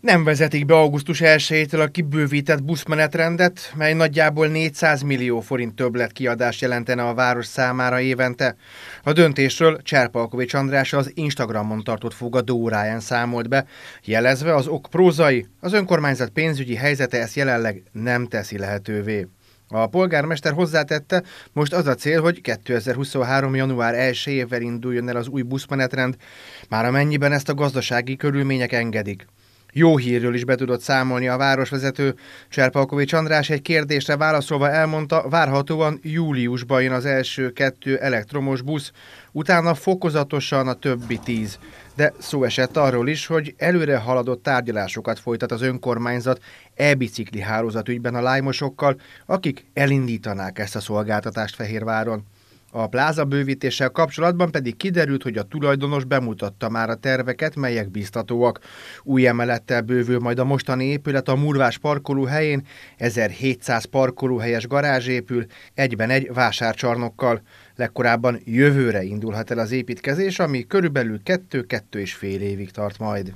Nem vezetik be augusztus 1-től a kibővített buszmenetrendet, mely nagyjából 400 millió forint kiadást jelentene a város számára évente. A döntésről Cserpalkovics András az Instagramon tartott óráján számolt be, jelezve az ok prózai, az önkormányzat pénzügyi helyzete ezt jelenleg nem teszi lehetővé. A polgármester hozzátette, most az a cél, hogy 2023. január 1-ével induljon el az új buszmenetrend, már amennyiben ezt a gazdasági körülmények engedik. Jó hírről is be tudott számolni a városvezető. Cserpalkovics András egy kérdésre válaszolva elmondta, várhatóan júliusban jön az első kettő elektromos busz, utána fokozatosan a többi tíz. De szó esett arról is, hogy előre haladott tárgyalásokat folytat az önkormányzat e-bicikli hálózat ügyben a lájmosokkal, akik elindítanák ezt a szolgáltatást Fehérváron. A pláza bővítéssel kapcsolatban pedig kiderült, hogy a tulajdonos bemutatta már a terveket, melyek biztatóak. Új emelettel bővül majd a mostani épület a Murvás parkoló helyén, 1700 parkolóhelyes garázs épül, egyben egy vásárcsarnokkal. Legkorábban jövőre indulhat el az építkezés, ami körülbelül 2-2,5 évig tart majd.